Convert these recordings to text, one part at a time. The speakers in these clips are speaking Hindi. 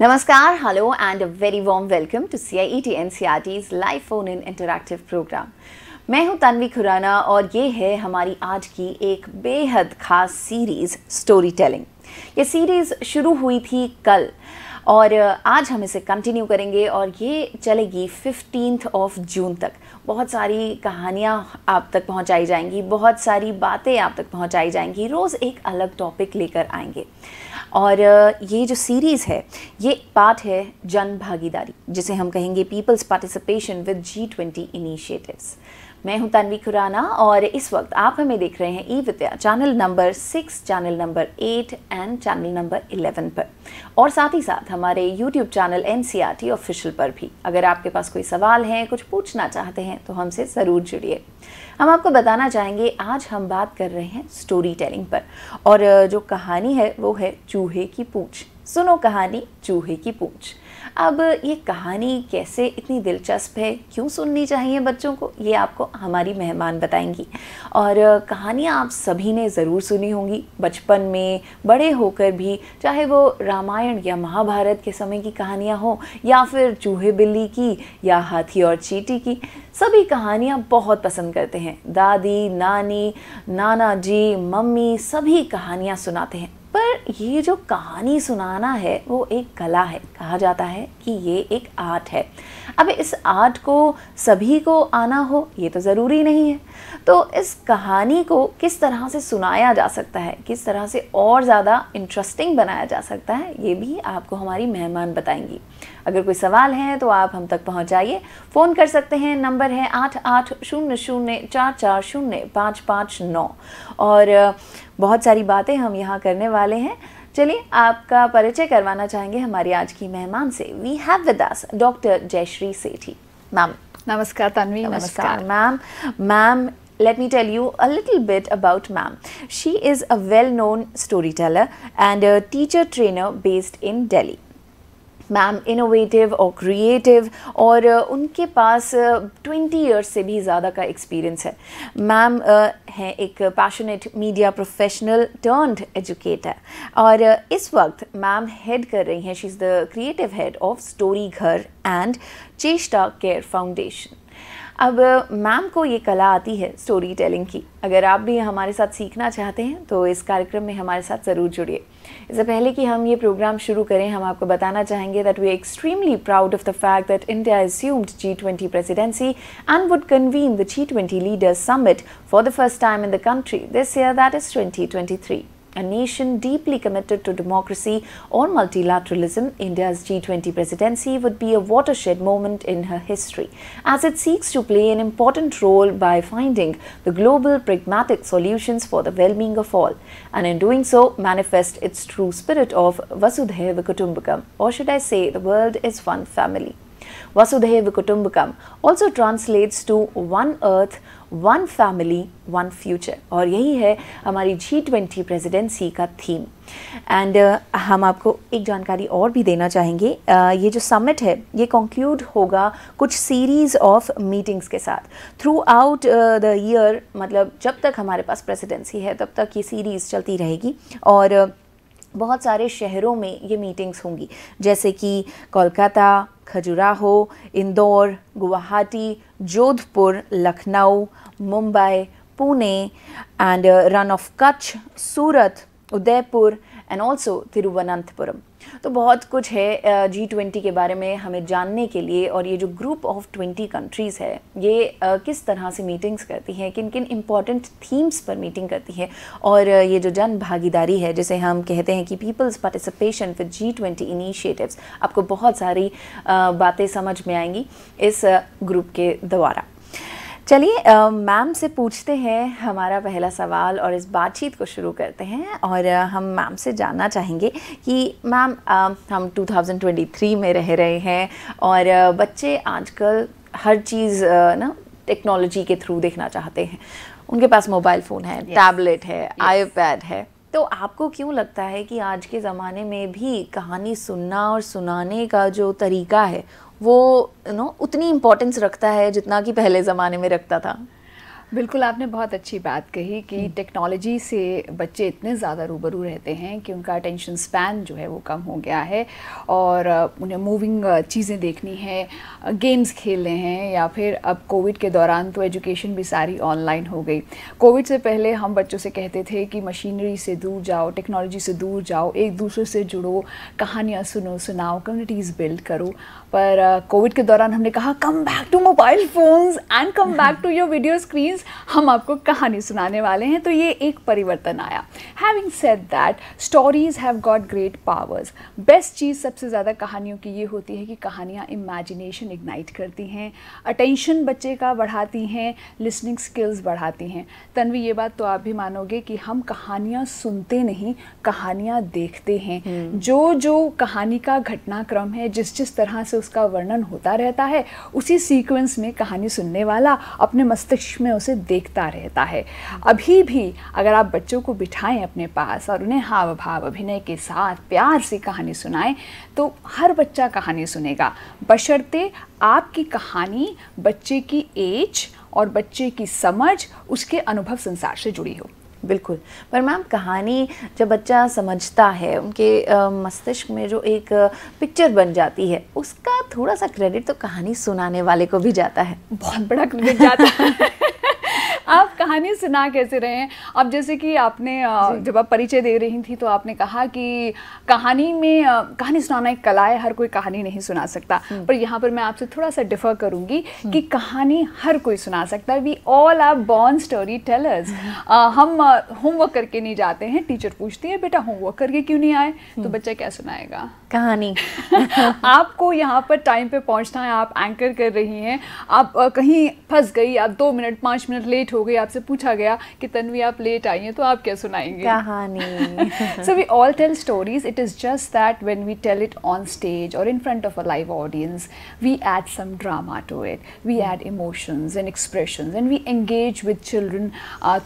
नमस्कार hello and a very warm welcome to C I T N C R T's live phone in interactive program मैं हूं तन्वी खुराना और ये है हमारी आज की एक बेहद खास सीरीज स्टोरी टेलिंग ये सीरीज़ शुरू हुई थी कल और आज हम इसे कंटिन्यू करेंगे और ये चलेगी फिफ्टीन ऑफ जून तक बहुत सारी कहानियाँ आप तक पहुँचाई जाएंगी बहुत सारी बातें आप तक पहुँचाई जाएंगी रोज़ एक अलग टॉपिक लेकर आएंगे और ये जो सीरीज़ है ये पार्ट है जन भागीदारी जिसे हम कहेंगे people's participation with G twenty initiatives मैं हूं तनवी खुराना और इस वक्त आप हमें देख रहे हैं e Vidya channel number six channel number eight and and channel number 11 पर और साथ ही साथ हमारे यूट्यूब चैनल एन ऑफिशियल पर भी अगर आपके पास कोई सवाल है कुछ पूछना चाहते हैं तो हमसे ज़रूर जुड़िए हम आपको बताना चाहेंगे आज हम बात कर रहे हैं स्टोरी टेलिंग पर और जो कहानी है वो है चूहे की पूछ सुनो कहानी चूहे की पूछ अब ये कहानी कैसे इतनी दिलचस्प है क्यों सुननी चाहिए बच्चों को ये आपको हमारी मेहमान बताएंगी और कहानियाँ आप सभी ने ज़रूर सुनी होंगी बचपन में बड़े होकर भी चाहे वो रामायण या महाभारत के समय की कहानियाँ हों या फिर चूहे बिल्ली की या हाथी और चीटी की सभी कहानियाँ बहुत पसंद करते हैं दादी नानी नाना जी मम्मी सभी कहानियाँ सुनाते हैं पर ये जो कहानी सुनाना है वो एक कला है कहा जाता है कि ये एक आर्ट है अब इस आर्ट को सभी को आना हो ये तो ज़रूरी नहीं है तो इस कहानी को किस तरह से सुनाया जा सकता है किस तरह से और ज़्यादा इंटरेस्टिंग बनाया जा सकता है ये भी आपको हमारी मेहमान बताएंगी अगर कोई सवाल है तो आप हम तक पहुंचाइए फ़ोन कर सकते हैं नंबर है आठ आठ शून्य शून्य चार चार शून्य पाँच पाँच नौ और बहुत सारी बातें हम यहाँ करने वाले हैं चलिए आपका परिचय करवाना चाहेंगे हमारी आज की मेहमान से we have with us doctor Jayashree Sethi ma'am नमस्कार तन्वी नमस्कार ma'am ma'am let me tell you a little bit about ma'am she is a well known storyteller and a teacher trainer based in Delhi ma'am innovative और क्रिएटिव और उनके पास ट्वेंटी ईयर्स से भी ज़्यादा का एक्सपीरियंस है मैम हैं एक passionate media professional turned educator और इस वक्त मैम हेड कर रही हैं she is the creative head of story Ghar and Cheshta care foundation अब मैम को ये कला आती है स्टोरी टेलिंग की अगर आप भी हमारे साथ सीखना चाहते हैं तो इस कार्यक्रम में हमारे साथ ज़रूर जुड़िए इससे पहले कि हम ये प्रोग्राम शुरू करें हम आपको बताना चाहेंगे that we extremely proud of the fact that India G and would convene the G twenty leaders summit for the first time in the country this year that is twenty twenty three a nation deeply committed to democracy or multilateralism, India's G20 presidency would be a watershed moment in her history, as it seeks to play an important role by finding the global pragmatic solutions for the well-being of all, and in doing so, manifest its true spirit of Vasudhaiva Kutumbakam, or should I say, the world is one family. Vasudhaiva Kutumbakam also translates to one earth, one family one future और यही है हमारी जी ट्वेंटी प्रेजिडेंसी का थीम एंड uh, हम आपको एक जानकारी और भी देना चाहेंगे uh, ये जो समिट है ये कंक्लूड होगा कुछ सीरीज़ ऑफ मीटिंग्स के साथ थ्रू आउट द ईयर मतलब जब तक हमारे पास प्रेसिडेंसी है तब तक ये सीरीज़ चलती रहेगी और uh, बहुत सारे शहरों में ये मीटिंग्स होंगी जैसे कि Kolkata Khajuraho Indore Guwahati Jodhpur Lucknow Mumbai Pune and Rann of Kutch Surat Udaipur and also Thiruvananthapuram तो बहुत कुछ है जी ट्वेंटी के बारे में हमें जानने के लिए और ये जो ग्रुप ऑफ ट्वेंटी कंट्रीज़ है ये किस तरह से मीटिंग्स करती हैं किन किन इम्पॉर्टेंट थीम्स पर मीटिंग करती है और ये जो जन भागीदारी है जिसे हम कहते हैं कि people's participation for G twenty initiatives आपको बहुत सारी बातें समझ में आएंगी इस ग्रुप के द्वारा चलिए मैम से पूछते हैं हमारा पहला सवाल और इस बातचीत को शुरू करते हैं और हम मैम से जानना चाहेंगे कि मैम हम 2023 में रह रहे हैं और बच्चे आजकल हर चीज़ ना टेक्नोलॉजी के थ्रू देखना चाहते हैं उनके पास मोबाइल फ़ोन है yes. टैबलेट है yes. आईपैड है तो आपको क्यों लगता है कि आज के ज़माने में भी कहानी सुनना और सुनाने का जो तरीका है वो यू नो उतनी इम्पोर्टेंस रखता है जितना कि पहले ज़माने में रखता था बिल्कुल आपने बहुत अच्छी बात कही कि टेक्नोलॉजी हम्म। से बच्चे इतने ज़्यादा रूबरू रहते हैं कि उनका अटेंशन स्पैन जो है वो कम हो गया है और उन्हें मूविंग चीज़ें देखनी है गेम्स खेलने हैं या फिर अब कोविड के दौरान तो एजुकेशन भी सारी ऑनलाइन हो गई कोविड से पहले हम बच्चों से कहते थे कि मशीनरी से दूर जाओ टेक्नोलॉजी से दूर जाओ एक दूसरे से जुड़ो कहानियाँ सुनो सुनाओ कम्युनिटीज़ बिल्ड करो पर कोविड uh, के दौरान हमने कहा come back to mobile phones and come back to your video screen हम आपको कहानी सुनाने वाले हैं तो ये एक परिवर्तन आया having said that stories have got great powers best चीज़ सबसे ज़्यादा कहानियों की ये होती है कि कहानियाँ इमेजिनेशन इग्नाइट करती हैं अटेंशन बच्चे का बढ़ाती हैं लिसनिंग स्किल्स बढ़ाती हैं तनवी ये बात तो आप भी मानोगे कि हम कहानियाँ सुनते नहीं कहानियाँ देखते हैं हम्म। जो जो कहानी का घटनाक्रम है जिस जिस तरह से उसका वर्णन होता रहता है उसी सीक्वेंस में कहानी सुनने वाला अपने मस्तिष्क में उसे देखता रहता है अभी भी अगर आप बच्चों को बिठाएं अपने पास और उन्हें हाव भाव अभिनय के साथ प्यार से कहानी सुनाएं तो हर बच्चा कहानी सुनेगा बशर्ते आपकी कहानी बच्चे की एज और बच्चे की समझ उसके अनुभव संसार से जुड़ी हो बिल्कुल पर मैम कहानी जब बच्चा समझता है उनके मस्तिष्क में जो एक पिक्चर बन जाती है उसका थोड़ा सा क्रेडिट तो कहानी सुनाने वाले को भी जाता है बहुत बड़ा क्रेडिट जाता है आप कहानी सुना कैसे रहे हैं अब जैसे कि आपने जब आप परिचय दे रही थी तो आपने कहा कि कहानी में कहानी सुनाना एक कला है हर कोई कहानी नहीं सुना सकता हम्म। पर यहाँ पर मैं आपसे थोड़ा सा डिफर करूँगी हम्म। कि कहानी हर कोई सुना सकता है we all are born story tellers हम होमवर्क करके नहीं जाते हैं टीचर पूछती है बेटा होमवर्क करके क्यों नहीं आए तो हम्म। बच्चा क्या सुनाएगा कहानी आपको यहाँ पर टाइम पे पहुँचना है आप एंकर कर रही हैं आप कहीं फंस गई आप दो मिनट पाँच मिनट लेट हो गई आपसे पूछा गया कि तन्वी आप लेट आई हैं तो आप क्या सुनाएंगे कहानी so we all tell stories it is just that when we tell it on stage और in front of a live audience we add some drama to it we add emotions and expression and we engage with children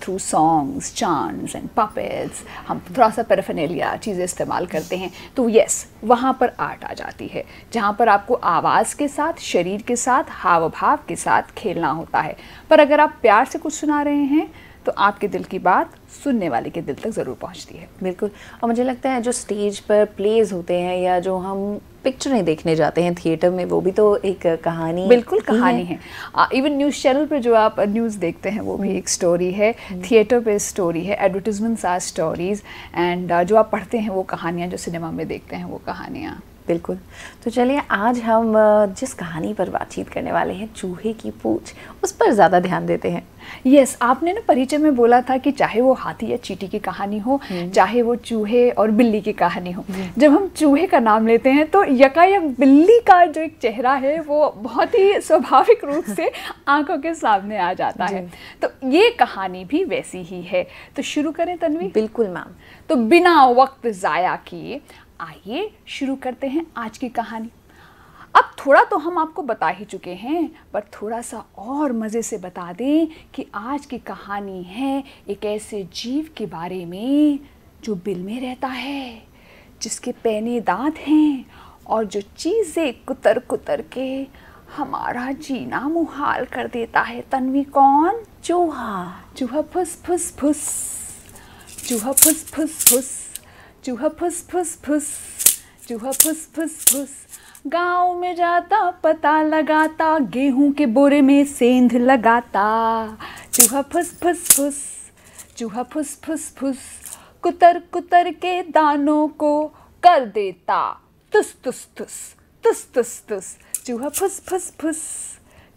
through songs chants and puppets हम थोड़ा सा पेराफेनेलिया चीज़ें इस्तेमाल करते हैं तो येस वहाँ पर आर्ट आ जाती है जहाँ पर आपको आवाज़ के साथ शरीर के साथ हाव भाव के साथ खेलना होता है पर अगर आप प्यार से कुछ सुना रहे हैं तो आपके दिल की बात सुनने वाले के दिल तक ज़रूर पहुंचती है बिल्कुल और मुझे लगता है जो स्टेज पर प्लेज होते हैं या जो हम पिक्चरें देखने जाते हैं थिएटर में वो भी तो एक कहानी बिल्कुल कहानी है इवन न्यूज़ चैनल पर जो आप न्यूज़ देखते हैं वो भी एक स्टोरी है थिएटर पर स्टोरी है एडवर्टीजमेंट्स आर स्टोरीज एंड जो आप पढ़ते हैं वो कहानियाँ जो सिनेमा में देखते हैं वो कहानियाँ बिल्कुल तो चलिए आज हम जिस कहानी पर बातचीत करने वाले हैं चूहे की पूछ उस पर ज़्यादा ध्यान देते हैं यस yes, आपने ना परिचय में बोला था कि चाहे वो हाथी या चीटी की कहानी हो हम्म। चाहे वो चूहे और बिल्ली की कहानी हो जब हम चूहे का नाम लेते हैं तो यकायक बिल्ली का जो एक चेहरा है वो बहुत ही स्वाभाविक रूप से आंखों के सामने आ जाता है तो ये कहानी भी वैसी ही है तो शुरू करें तनवी बिल्कुल मैम तो बिना वक्त ज़ाया किए आइए शुरू करते हैं आज की कहानी अब थोड़ा तो हम आपको बता ही चुके हैं पर थोड़ा सा और मज़े से बता दें कि आज की कहानी है एक ऐसे जीव के बारे में जो बिल में रहता है जिसके पैने दांत हैं और जो चीज़ें कुतर कुतर के हमारा जीना मुहाल कर देता है तन्वी कौन चूहा चूहा फुस फुस फुस चूहा फुस फुस फुस चूहा फुस फुस फुस चूहा फुस फुस फुस गांव में जाता पता लगाता गेहूं के बोरे में सेंध लगाता चूहा फुस फुस फुस चूहा फुस फुस फुस कुतर कुतर के दानों को कर देता तुस तुस तुस तुस तुस तुस चूहा फुस फुस फुस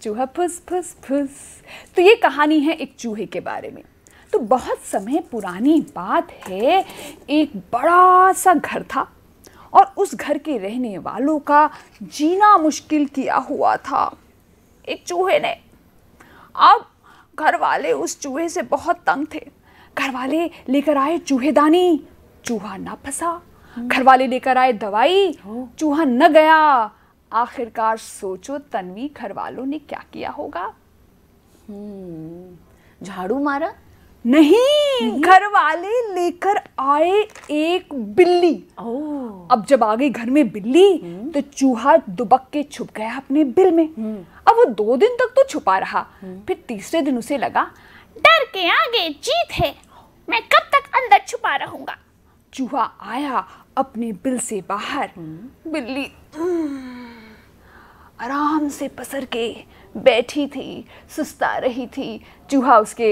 चूहा फुस फुस फुस तो ये कहानी है एक चूहे के बारे में तो बहुत समय पुरानी बात है एक बड़ा सा घर था और उस घर के रहने वालों का जीना मुश्किल किया हुआ था एक चूहे ने अब घर वाले उस चूहे से बहुत तंग थे घर वाले लेकर आए चूहेदानी चूहा ना फंसा हम्म। घर वाले लेकर आए दवाई चूहा न गया आखिरकार सोचो तन्वी घर वालों ने क्या किया होगा हम्म। झाड़ू मारा नहीं घर वाले लेकर आए एक बिल्ली अब जब आ गई घर में बिल्ली हम्म। तो चूहा दुबक के छुप गया अपने बिल में हम्म। अब वो दो दिन तक तो छुपा रहा हम्म। फिर तीसरे दिन उसे लगा डर के आगे जीत है मैं कब तक अंदर छुपा रहूंगा चूहा आया अपने बिल से बाहर बिल्ली आराम से पसर के बैठी थी सुस्ता रही थी चूहा उसके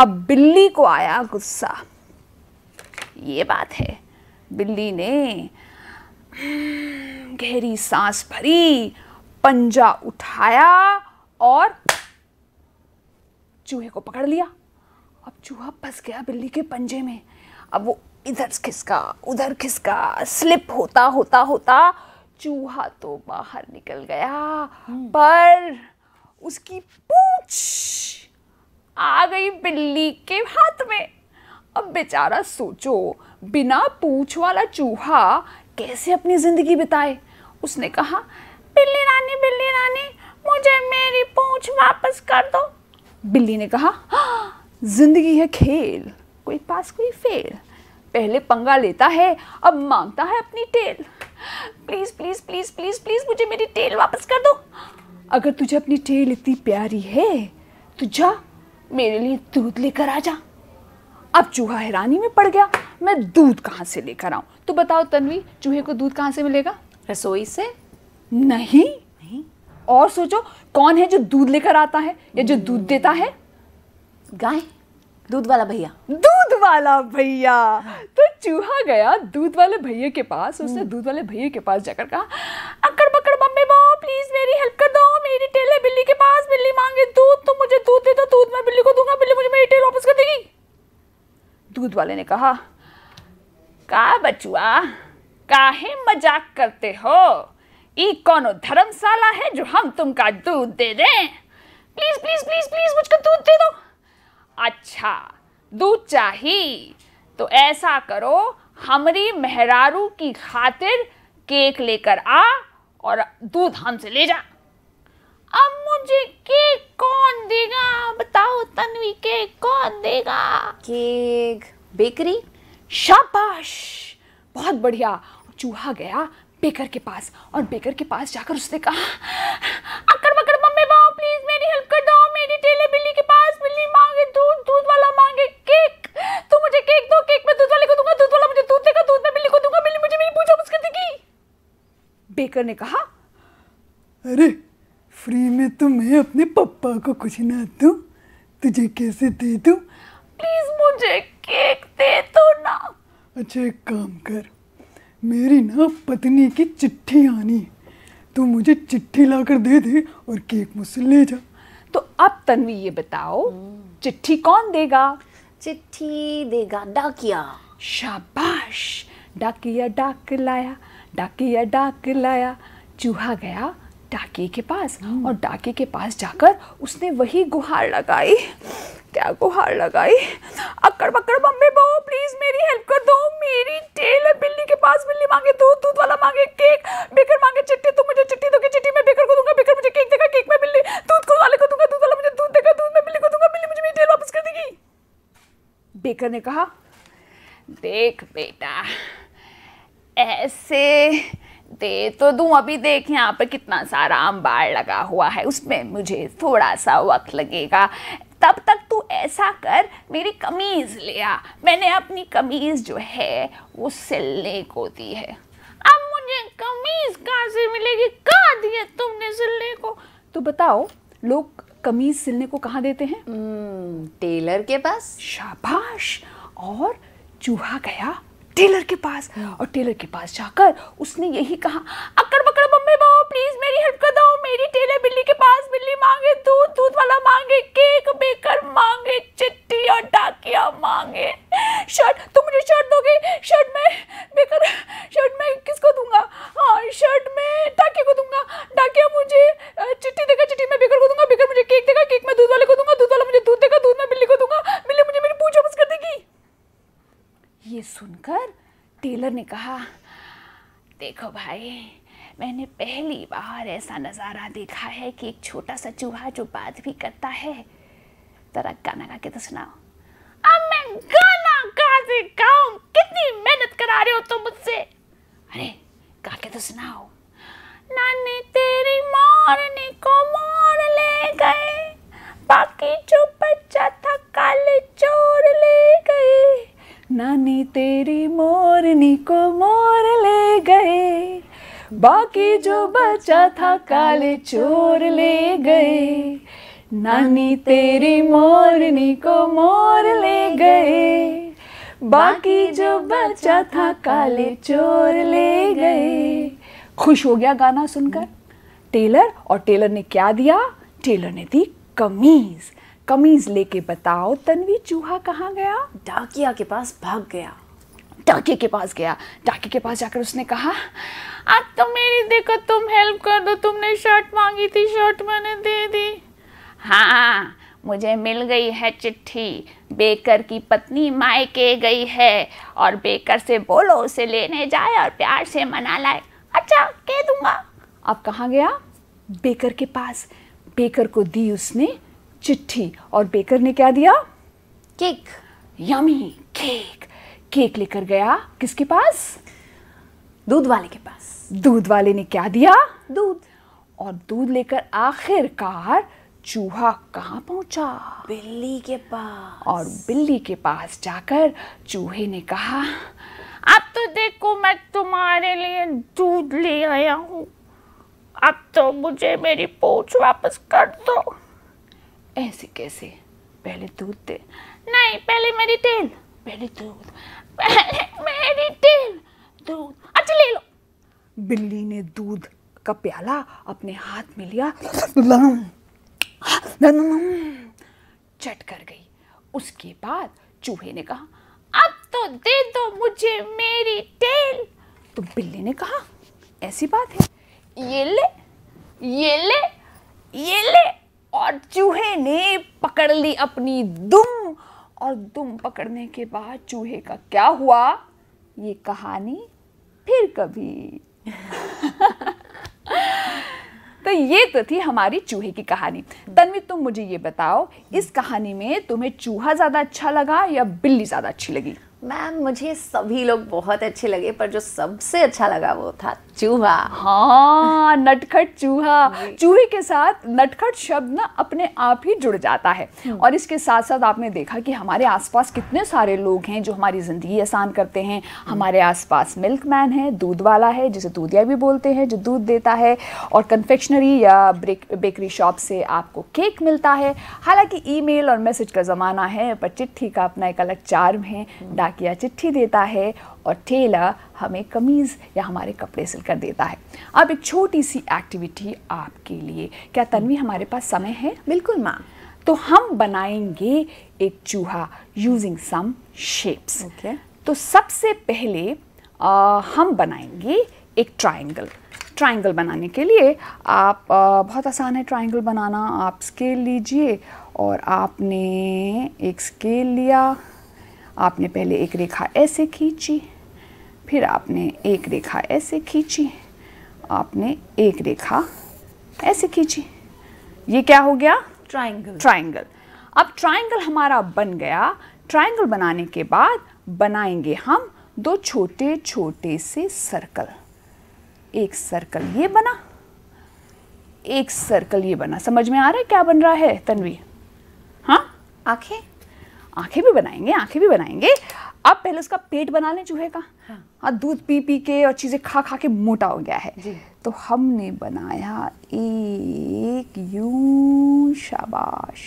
अब बिल्ली को आया गुस्सा ये बात है बिल्ली ने गहरी सांस भरी पंजा उठाया और चूहे को पकड़ लिया अब चूहा फंस गया बिल्ली के पंजे में अब वो इधर खिसका उधर खिसका स्लिप होता होता होता चूहा तो बाहर निकल गया हम्म। पर उसकी पूछ आ गई बिल्ली के हाथ में अब बेचारा सोचो बिना पूछ वाला चूहा कैसे अपनी ज़िंदगी बिताए उसने कहा बिल्ली रानी बिल्ली रानी मुझे मेरी पूछ वापस कर दो बिल्ली ने कहा हाँ, जिंदगी है खेल कोई पास कोई फेल पहले पंगा लेता है अब मांगता है अपनी tale please please please please please मुझे मेरी टेल वापस कर दो अगर तुझे अपनी टेल इतनी प्यारी है तो जा मेरे लिए दूध लेकर आ जा अब चूहा हैरानी में पड़ गया मैं दूध कहाँ से लेकर आऊँ तो बताओ तन्वी चूहे को दूध कहाँ से मिलेगा रसोई से नहीं नहीं और सोचो कौन है जो दूध लेकर आता है या जो दूध देता है गाय दूध वाला भैया दूध वाला भैया तो चूहा गया दूध वाले भैया के पास हम्म। उसने दूध वाले भैया के पास जाकर कहा अकड़ बकड़ मम्मी बो प्लीज मेरी हेल्प कर दो मेरी टेल है बिल्ली के पास बिल्ली मांगे दूध तो मुझे दूध दे दो दूध मैं बिल्ली को दूंगा बिल्ली मुझे मेरी टेल वापस कर देगी दूध वाले ने कहा का बचुआ काहे मजाक करते हो ई कौन धर्मशाला है जो हम तुमका दूध दे दें प्लीज प्लीज प्लीज प्लीज मुझको दूध दे दो अच्छा दूध चाही तो ऐसा करो हमरी मेहरारू की खातिर केक लेकर आ और दूध हमसे ले जा अब मुझे केक कौन देगा बताओ तन्वी केक कौन देगा केक बेकरी शाबाश बहुत बढ़िया चूहा गया बेकर के पास और बेकर के पास जाकर उसने कहा अकड़ बकर मम्मी बाओ प्लीज मेरी हेल्प कर दो मेरी टेले बिल्ली के बिल्ली मांगे दूध दूध वाला मांगे केक तू मुझे केक दो केक में दूध वाले को दूंगा दूध वाला मुझे दूध देगा दूध में बिल्ली को दूंगा बिल्ली मुझे मेरी पूजा मुझ देगी बेकर ने कहा अरे फ्री में तो मैं अपने पापा को कुछ ना दूं तुझे कैसे दे दूं प्लीज मुझे केक दे दो ना अच्छा एक काम कर मेरी ना पत्नी की चिट्ठी आनी तू मुझे चिट्ठी लाकर दे दे और केक मुझसे ले जा तो अब तन्वी ये बताओ हम्म। चिट्ठी कौन देगा चिट्ठी देगा डाकिया शाबाश डाकिया डाक लाया डाकिया डाक लाया चूहा गया डाके के पास हम्म। और डाके के पास जाकर उसने वही गुहार लगाई क्या गुहार लगाई अक्कड़ बक्कड़ मम्मी बहू प्लीज मेरी हेल्प कर दो मेरी टेल है बिल्ली के पास बिल्ली मांगे दूध दूध वाला मांगे केक बेकर मांगे चिट्ठी तुम मुझे चिट्ठी दोगे चिट्ठी मैं बेकर को दूंगा बेकर मुझे केक देगा केक में बिल्ली दूध को वाले को दूंगा दूध वाला मुझे दूध देगा दूध में बिल्ली को दूंगा बिल्ली मुझे मेरी टेल वापस कर देगी बेकर ने कहा देख बेटा ऐसे दे तो दूं अभी देख यहाँ पर कितना सारा अंबार लगा हुआ है उसमें मुझे थोड़ा सा वक्त लगेगा तब तक तू ऐसा कर मेरी कमीज़ ले आ मैंने अपनी कमीज़ जो है वो सिलने को दी है अब मुझे कमीज़ कहाँ से मिलेगी कहाँ दी है तुमने सिलने को तो बताओ लोग कमीज़ सिलने को कहाँ देते हैं हम्म, टेलर के पास शाबाश और चूहा गया टेलर के पास और टेलर के पास जाकर उसने यही कहा अकड़ बकड़ मम्मी बाबा प्लीज़ मेरी हेल्प कर दो देखो भाई मैंने पहली बार ऐसा नज़ारा देखा है कि एक छोटा सा चूहा जो बात भी करता है तरक्का नगा के तो सुनाओ सोचा था काले चोर ले गए नानी तेरी मोरनी को मोर ले गए बाकी जो बचा था काले चोर ले गए खुश हो गया गाना सुनकर टेलर और टेलर ने क्या दिया टेलर ने दी कमीज कमीज लेके बताओ तन्वी चूहा कहाँ गया डाकिया के पास भाग गया टाके के पास गया टाके के पास जाकर उसने कहा अब तो मेरी देखो तुम हेल्प कर दो तुमने शर्ट मांगी थी शर्ट मैंने दे दी हाँ मुझे मिल गई है चिट्ठी बेकर की पत्नी मायके गई है और बेकर से बोलो उसे लेने जाए और प्यार से मना लाए अच्छा कह दूंगा अब कहाँ गया बेकर के पास बेकर को दी उसने चिट्ठी और बेकर ने क्या दिया केक यमी केक केक लेकर गया किसके पास दूध वाले के पास दूध वाले ने क्या दिया दूध और दूध लेकर आखिरकार चूहा कहाँ पहुंचा बिल्ली के पास और बिल्ली के पास जाकर चूहे ने कहा अब तो देखो मैं तुम्हारे लिए दूध ले आया हूँ अब तो मुझे मेरी पूछ वापस कर दो ऐसे कैसे पहले दूध दे नहीं पहले मेरी तेल पहले दूध मेरी टेल दूध अच्छा ले लो बिल्ली ने दूध का प्याला अपने हाथ में लिया चट कर गई उसके बाद चूहे ने कहा अब तो दे दो मुझे मेरी टेल तो बिल्ली ने कहा ऐसी बात है ये ले ये ले ये ले और चूहे ने पकड़ ली अपनी दुम और दुम पकड़ने के बाद चूहे का क्या हुआ ये कहानी फिर कभी तो ये तो थी हमारी चूहे की कहानी तनवी तुम मुझे ये बताओ इस कहानी में तुम्हें चूहा ज़्यादा अच्छा लगा या बिल्ली ज़्यादा अच्छी लगी मैम मुझे सभी लोग बहुत अच्छे लगे पर जो सबसे अच्छा लगा वो था चूहा हाँ नटखट चूहा चूहे के साथ नटखट शब्द ना अपने आप ही जुड़ जाता है हम्म। और इसके साथ साथ आपने देखा कि हमारे आसपास कितने सारे लोग हैं जो हमारी ज़िंदगी आसान करते हैं हम्म। हमारे आसपास मिल्क मैन है दूध वाला है जिसे दूधिया भी बोलते हैं जो दूध देता है और कन्फेक्शनरी या बेकरी शॉप से आपको केक मिलता है हालांकि ई और मैसेज का ज़माना है पर चिट्ठी का अपना एक अलग चार्म है हम्म। डाकिया चिट्ठी देता है और टेलर हमें कमीज़ या हमारे कपड़े सिलकर देता है अब एक छोटी सी एक्टिविटी आपके लिए क्या तन्वी हमारे पास समय है बिल्कुल माँ तो हम बनाएंगे एक चूहा यूजिंग सम शेप्स तो सबसे पहले आ, हम बनाएंगे एक ट्राइंगल ट्राइंगल बनाने के लिए आप आ, बहुत आसान है ट्राइंगल बनाना आप स्केल लीजिए और आपने एक स्केल लिया आपने पहले एक रेखा ऐसे खींची फिर आपने एक रेखा ऐसे खींची आपने एक रेखा ऐसे खींची ये क्या हो गया ट्राइंगल ट्राइंगल अब ट्राइंगल हमारा बन गया ट्राइंगल बनाने के बाद बनाएंगे हम दो छोटे छोटे से सर्कल एक सर्कल ये बना एक सर्कल ये बना समझ में आ रहा है क्या बन रहा है तन्वी हाँ आंखें आंखें भी बनाएंगे आंखें भी बनाएंगे आप पहले उसका पेट बना लें चूहे का हाँ, हाँ दूध पी पी के और चीज़ें खा खा के मोटा हो गया है जी। तो हमने बनाया एक यूं शाबाश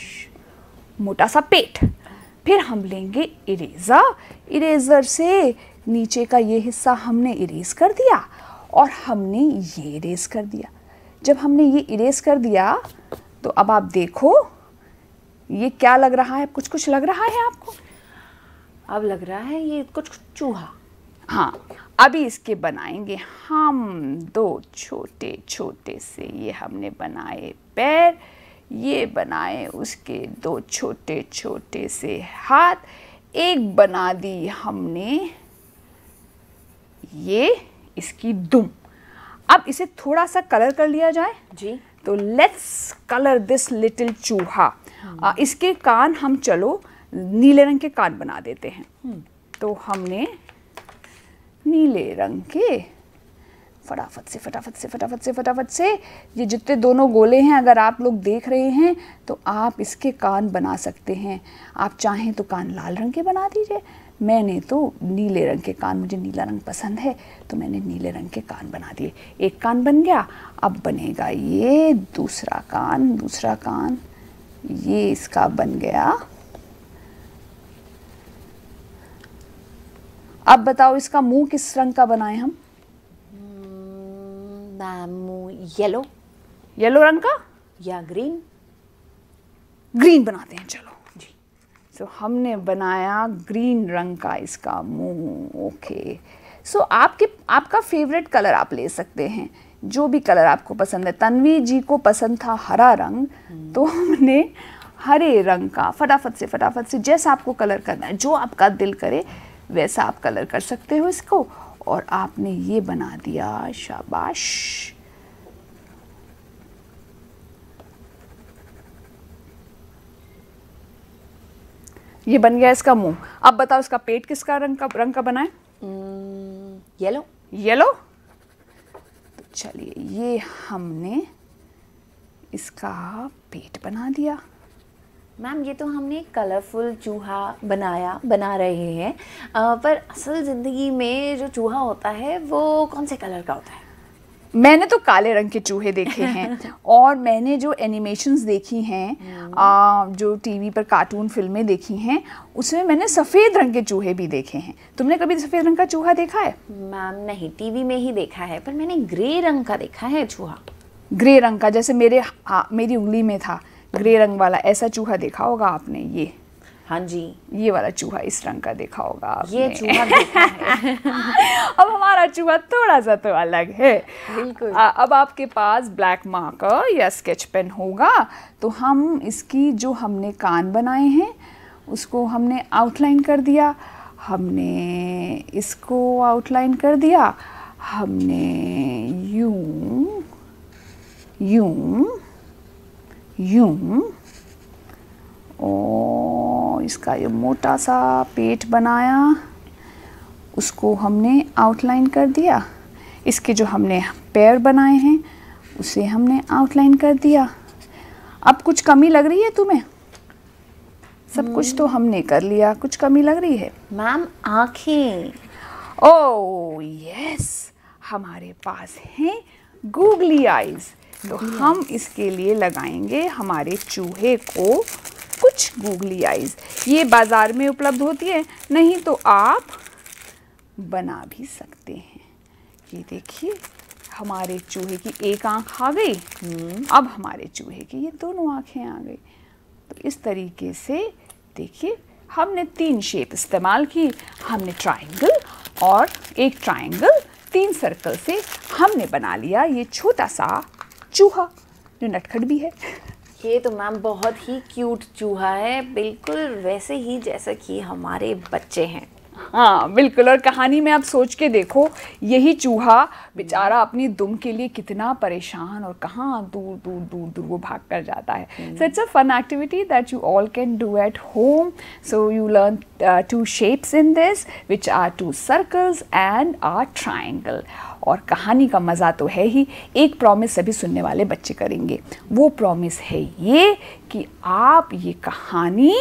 मोटा सा पेट फिर हम लेंगे इरेज़र इरेज़र से नीचे का ये हिस्सा हमने इरेज कर दिया और हमने ये इरेज कर दिया जब हमने ये इरेज कर दिया तो अब आप देखो ये क्या लग रहा है कुछ कुछ लग रहा है आपको अब लग रहा है ये कुछ कुछ चूहा हाँ अभी इसके बनाएंगे हम दो छोटे छोटे से ये हमने बनाए पैर ये बनाए उसके दो छोटे छोटे से हाथ एक बना दी हमने ये इसकी दुम अब इसे थोड़ा सा कलर कर लिया जाए जी तो लेट्स कलर दिस लिटिल चूहा आ, इसके कान हम चलो नीले रंग के कान बना देते हैं हम्म। तो हमने नीले रंग के फटाफट से फटाफट से फटाफट से फटाफट से ये जितने दोनों गोले हैं अगर आप लोग देख रहे हैं तो आप इसके कान बना सकते हैं आप चाहें तो कान लाल रंग के बना दीजिए मैंने तो नीले रंग के कान मुझे नीला रंग पसंद है तो मैंने नीले रंग के कान बना दिए एक कान बन गया अब बनेगा ये दूसरा कान दूसरा कान ये इसका बन गया अब बताओ इसका मुंह किस रंग का बनाए हम hmm, मैम येलो येलो रंग का या ग्रीन ग्रीन बनाते हैं चलो जी सो so, हमने बनाया ग्रीन रंग का इसका मुंह ओके सो आपके आपका फेवरेट कलर आप ले सकते हैं जो भी कलर आपको पसंद है तन्वी जी को पसंद था हरा रंग तो हमने हरे रंग का फटाफट से फटाफट से जैसा आपको कलर करना है जो आपका दिल करे वैसा आप कलर कर सकते हो इसको और आपने ये बना दिया शाबाश ये बन गया इसका मुंह अब बताओ इसका पेट किसका रंग का रंग का बना है येलो येलो चलिए ये हमने इसका पेट बना दिया मैम ये तो हमने कलरफुल चूहा बनाया बना रहे हैं पर असल ज़िंदगी में जो चूहा होता है वो कौन से कलर का होता है मैंने तो काले रंग के चूहे देखे हैं और मैंने जो एनिमेशंस देखी हैं हम्म। जो टीवी पर कार्टून फिल्में देखी हैं उसमें मैंने सफ़ेद रंग के चूहे भी देखे हैं तुमने कभी सफ़ेद रंग का चूहा देखा है मैम नहीं टीवी में ही देखा है पर मैंने ग्रे रंग का देखा है चूहा ग्रे रंग का जैसे मेरे हाँ, मेरी उंगली में था ग्रे रंग वाला ऐसा चूहा देखा होगा आपने ये हाँ जी ये वाला चूहा इस रंग का देखा होगा आपने ये चूहा देखा है अब हमारा चूहा थोड़ा सा तो अलग है बिल्कुल अब आपके पास ब्लैक मार्कर या स्केच पेन होगा तो हम इसकी जो हमने कान बनाए हैं उसको हमने आउटलाइन कर दिया हमने इसको आउटलाइन कर दिया हमने यूं यूं यूं और इसका ये मोटा सा पेट बनाया उसको हमने आउटलाइन कर दिया इसके जो हमने पैर बनाए हैं उसे हमने आउटलाइन कर दिया अब कुछ कमी लग रही है तुम्हें सब कुछ तो हम्म। हमने कर लिया कुछ कमी लग रही है मैम आँखें ओ oh, यस हमारे पास हैं गूगली आइज़ तो हम इसके लिए लगाएंगे हमारे चूहे को कुछ गूगली आइज ये बाज़ार में उपलब्ध होती है नहीं तो आप बना भी सकते हैं ये देखिए हमारे चूहे की एक आंख आ गई हम्म। अब हमारे चूहे की ये दोनों आंखें आ गई तो इस तरीके से देखिए हमने तीन शेप इस्तेमाल की हमने ट्राइंगल और एक ट्राइंगल तीन सर्कल से हमने बना लिया ये छोटा सा चूहा जो नटखट भी है ये तो मैम बहुत ही क्यूट चूहा है बिल्कुल वैसे ही जैसा कि हमारे बच्चे हैं हाँ बिल्कुल और कहानी में आप सोच के देखो यही चूहा बेचारा अपनी दुम के लिए कितना परेशान और कहाँ दूर दूर दूर दूर वो भाग कर जाता है so it's a fun activity that you all can do at home so you learn two shapes in this which are two circles and are triangle और कहानी का मज़ा तो है ही एक प्रॉमिस सभी सुनने वाले बच्चे करेंगे वो प्रॉमिस है ये कि आप ये कहानी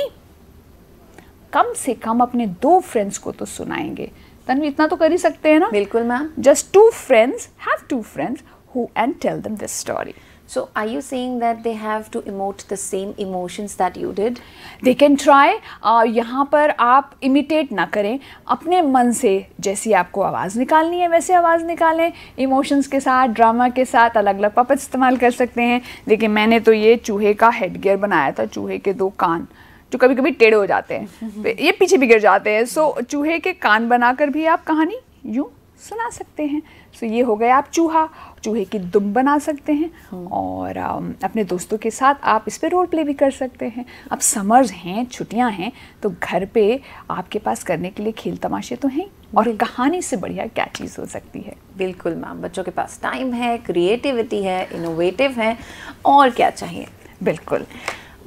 कम से कम अपने दो फ्रेंड्स को तो सुनाएंगे तनवी इतना तो कर ही सकते हैं ना बिल्कुल ma'am just two friends have two friends who and tell them this story So are you saying that they have to emote the same emotions that you did? They can try. Uh, यहाँ पर आप imitate ना करें अपने मन से जैसी आपको आवाज़ निकालनी है वैसे आवाज़ निकालें इमोशंस के साथ ड्रामा के साथ अलग अलग पपट इस्तेमाल कर सकते हैं देखिए मैंने तो ये चूहे का हेड गियर बनाया था चूहे के दो कान जो कभी कभी टेढ़े हो जाते हैं ये पीछे भी गिर जाते हैं सो so, चूहे के कान बनाकर भी आप कहानी यूँ सुना सकते हैं सो so, ये हो गया आप चूहा चूहे की दुम बना सकते हैं हम्म। और अपने दोस्तों के साथ आप इस पर रोल प्ले भी कर सकते हैं अब समर्स हैं छुट्टियां हैं तो घर पे आपके पास करने के लिए खेल तमाशे तो हैं और कहानी से बढ़िया क्या चीज़ हो सकती है बिल्कुल मैम बच्चों के पास टाइम है क्रिएटिविटी है इनोवेटिव है और क्या चाहिए बिल्कुल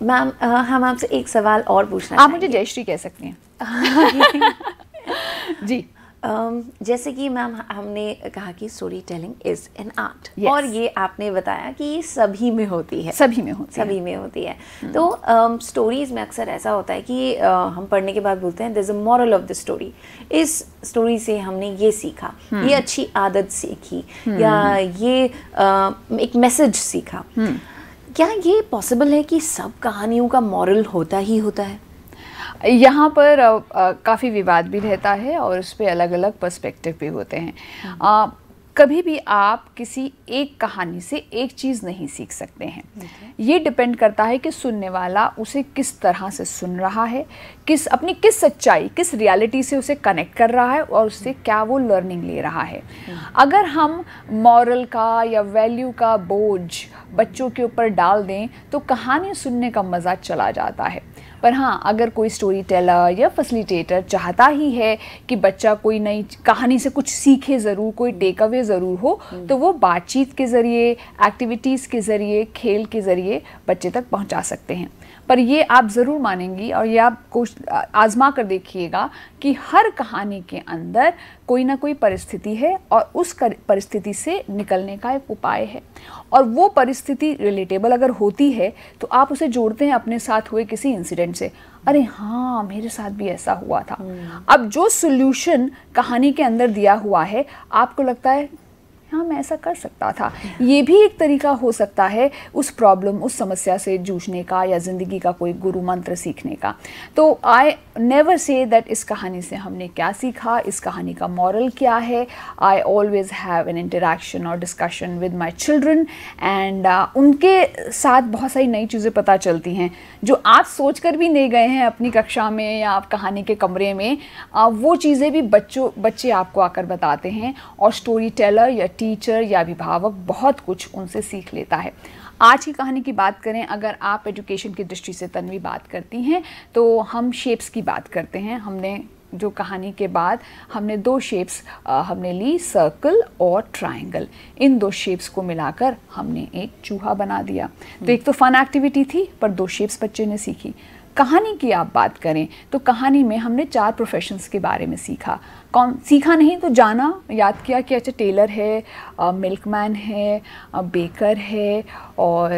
मैम हम आपसे एक सवाल और पूछना आप मुझे जयश्री कह सकते हैं जी um, जैसे कि मैम हमने कहा कि story telling is an art और ये आपने बताया कि ये सभी में होती है सभी में होती सभी है. में होती है hmm. तो स्टोरीज um, में अक्सर ऐसा होता है कि uh, हम पढ़ने के बाद बोलते हैं there is a moral of the story इस स्टोरी से हमने ये सीखा hmm. ये अच्छी आदत सीखी hmm. या ये uh, एक मैसेज सीखा क्या ये पॉसिबल है कि सब कहानियों का मॉरल होता ही होता है यहाँ पर काफ़ी विवाद भी रहता है और उस पर अलग अलग पर्सपेक्टिव भी होते हैं आ, हाँ। कभी भी आप किसी एक कहानी से एक चीज़ नहीं सीख सकते हैं ये डिपेंड करता है कि सुनने वाला उसे किस तरह से सुन रहा है किस अपनी किस सच्चाई किस रियलिटी से उसे कनेक्ट कर रहा है और उससे हम्म। क्या वो लर्निंग ले रहा है हम्म। अगर हम मॉरल का या वैल्यू का बोझ बच्चों के ऊपर डाल दें तो कहानी सुनने का मज़ा चला जाता है पर हाँ अगर कोई स्टोरी टेलर या फैसिलिटेटर चाहता ही है कि बच्चा कोई नई कहानी से कुछ सीखे ज़रूर कोई टेक अवे ज़रूर हो हम्म। तो वो बातचीत के ज़रिए एक्टिविटीज़ के ज़रिए खेल के ज़रिए बच्चे तक पहुँचा सकते हैं पर ये आप ज़रूर मानेंगी और ये आप कोश आज़मा कर देखिएगा कि हर कहानी के अंदर कोई ना कोई परिस्थिति है और उस परिस्थिति से निकलने का एक उपाय है और वो परिस्थिति रिलेटेबल अगर होती है तो आप उसे जोड़ते हैं अपने साथ हुए किसी इंसिडेंट से अरे हाँ मेरे साथ भी ऐसा हुआ था हम्म। अब जो सोल्यूशन कहानी के अंदर दिया हुआ है आपको लगता है हाँ मैं ऐसा कर सकता था ये भी एक तरीका हो सकता है उस प्रॉब्लम उस समस्या से जूझने का या ज़िंदगी का कोई गुरु मंत्र सीखने का तो आई नेवर से दैट इस कहानी से हमने क्या सीखा इस कहानी का मॉरल क्या है I always have an interaction और discussion with my children and उनके साथ बहुत सारी नई चीज़ें पता चलती हैं जो आप सोच कर भी नहीं गए हैं अपनी कक्षा में या आप कहानी के कमरे में वो चीज़ें भी बच्चों बच्चे आपको आकर बताते हैं और स्टोरी टेलर या टीचर या अभिभावक बहुत कुछ उनसे सीख लेता है आज की कहानी की बात करें अगर आप एजुकेशन की दृष्टि से तनवी बात करती हैं तो हम शेप्स की बात करते हैं हमने जो कहानी के बाद हमने दो शेप्स हमने ली सर्कल और ट्रायंगल इन दो शेप्स को मिलाकर हमने एक चूहा बना दिया तो हम्म। एक तो फन एक्टिविटी थी पर दो शेप्स बच्चे ने सीखी कहानी की आप बात करें तो कहानी में हमने चार प्रोफेशंस के बारे में सीखा कौन सीखा नहीं तो जाना याद किया कि अच्छा टेलर है मिल्कमैन है बेकर है और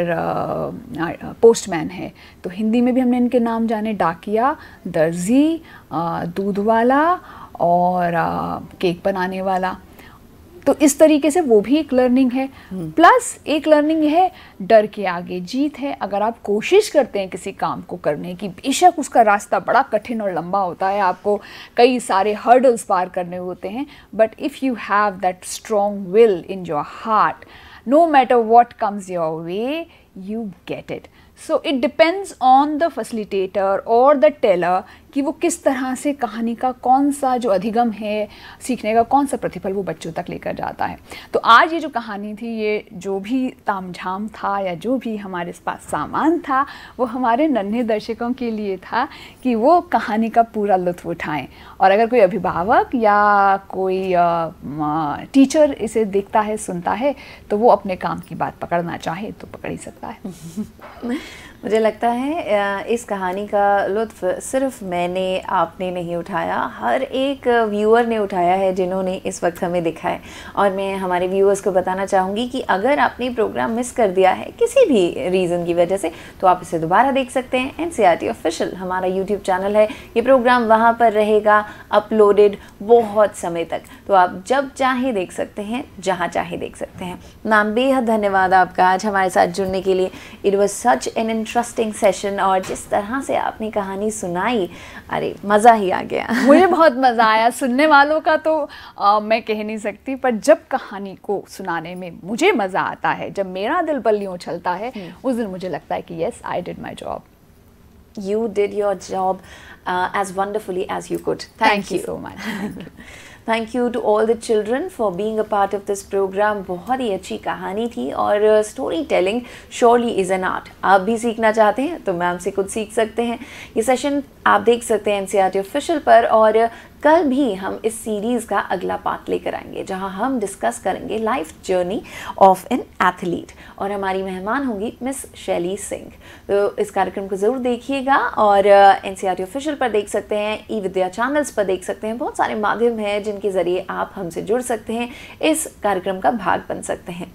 पोस्टमैन है तो हिंदी में भी हमने इनके नाम जाने डाकिया दर्जी दूध वाला और केक बनाने वाला तो इस तरीके से वो भी एक लर्निंग है प्लस हम्म। एक लर्निंग है डर के आगे जीत है अगर आप कोशिश करते हैं किसी काम को करने की बेशक उसका रास्ता बड़ा कठिन और लंबा होता है आपको कई सारे हर्डल्स पार करने होते हैं but if you have that strong will in your heart no matter what comes your way you get it so it depends on the facilitator और द टेलर कि वो किस तरह से कहानी का कौन सा जो अधिगम है सीखने का कौन सा प्रतिफल वो बच्चों तक लेकर जाता है तो आज ये जो कहानी थी ये जो भी तामझाम था या जो भी हमारे पास सामान था वो हमारे नन्हे दर्शकों के लिए था कि वो कहानी का पूरा लुत्फ उठाएं और अगर कोई अभिभावक या कोई टीचर इसे देखता है सुनता है तो वो अपने काम की बात पकड़ना चाहे तो पकड़ ही सकता है मुझे लगता है इस कहानी का लुत्फ सिर्फ मैंने आपने नहीं उठाया हर एक व्यूअर ने उठाया है जिन्होंने इस वक्त हमें दिखा है और मैं हमारे व्यूअर्स को बताना चाहूँगी कि अगर आपने प्रोग्राम मिस कर दिया है किसी भी रीज़न की वजह से तो आप इसे दोबारा देख सकते हैं N C R T official हमारा यूट्यूब चैनल है ये प्रोग्राम वहाँ पर रहेगा अपलोडेड बहुत समय तक तो आप जब चाहे देख सकते हैं जहाँ चाहे देख सकते हैं मैम बेहद धन्यवाद आपका आज हमारे साथ जुड़ने के लिए it was such an interesting session और जिस तरह से आपने कहानी सुनाई अरे मज़ा ही आ गया मुझे बहुत मज़ा आया सुनने वालों का तो आ, मैं कह नहीं सकती पर जब कहानी को सुनाने में मुझे मज़ा आता है जब मेरा दिल बल्ली उछलता है हम्म। उस दिन मुझे लगता है कि yes I did my job you did your job as wonderfully as you you thank you so much thank you to all the children for being a part of this programme बहुत ही अच्छी कहानी थी और story telling surely is an art आप भी सीखना चाहते हैं तो मैम से कुछ सीख सकते हैं ये सेशन आप देख सकते हैं N C R T official पर और कल भी हम इस सीरीज़ का अगला पार्ट लेकर आएंगे जहां हम डिस्कस करेंगे life journey of an athlete और हमारी मेहमान होंगी मिस शैली सिंह तो इस कार्यक्रम को ज़रूर देखिएगा और एन सी ऑफिशियल पर देख सकते हैं ई विद्या चैनल्स पर देख सकते हैं बहुत सारे माध्यम हैं जिनके ज़रिए आप हमसे जुड़ सकते हैं इस कार्यक्रम का भाग बन सकते हैं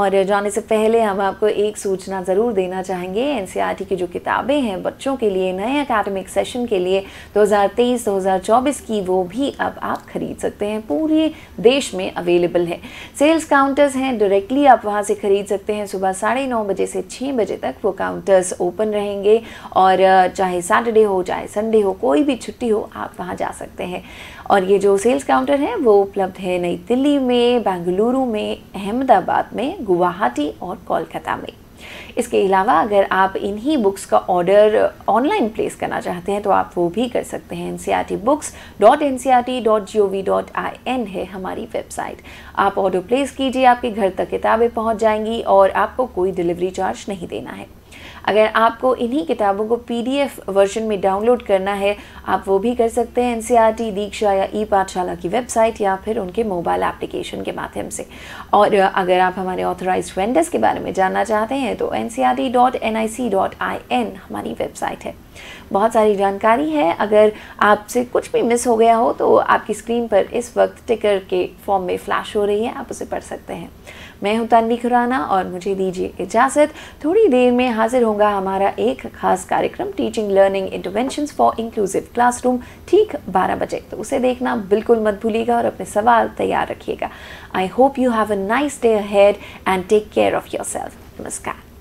और जाने से पहले हम आपको एक सूचना ज़रूर देना चाहेंगे एन e की जो किताबें हैं बच्चों के लिए नए अकेडमिक सेशन के लिए दो हज़ार की वो भी अब आप खरीद सकते हैं पूरे देश में अवेलेबल है सेल्स काउंटर्स हैं डायरेक्टली आप वहाँ से खरीद सकते हैं सुबह साढ़े नौ बजे से छः बजे तक वो काउंटर्स ओपन रहेंगे और चाहे सैटरडे हो चाहे संडे हो कोई भी छुट्टी हो आप वहाँ जा सकते हैं और ये जो सेल्स काउंटर हैं वो उपलब्ध है नई दिल्ली में बेंगलुरु में अहमदाबाद में गुवाहाटी और कोलकाता में इसके अलावा अगर आप इन्हीं बुक्स का ऑर्डर ऑनलाइन प्लेस करना चाहते हैं तो आप वो भी कर सकते हैं N C R T books dot N C R T dot G O V dot I N है हमारी वेबसाइट आप ऑर्डर प्लेस कीजिए आपके घर तक किताबें पहुँच जाएंगी और आपको कोई डिलीवरी चार्ज नहीं देना है अगर आपको इन्हीं किताबों को एफ़ वर्जन में डाउनलोड करना है आप वो भी कर सकते हैं टी दीक्षा या ई पाठशाला की वेबसाइट या फिर उनके मोबाइल एप्लीकेशन के माध्यम से और अगर आप हमारे ऑथराइज वेंडर्स के बारे में जानना चाहते हैं तो एन हमारी वेबसाइट है बहुत सारी जानकारी है अगर आपसे कुछ भी मिस हो गया हो तो आपकी स्क्रीन पर इस वक्त टिकर के फॉर्म में फ्लैश हो रही है आप उसे पढ़ सकते हैं मैं हूं तानवी खुराना और मुझे दीजिए इजाज़त थोड़ी देर में हाजिर होगा हमारा एक खास कार्यक्रम teaching learning intervention for inclusive classroom ठीक बारह बजे तो उसे देखना बिल्कुल मत भूलिएगा और अपने सवाल तैयार रखिएगा I hope you have a nice day head and take care of your नमस्कार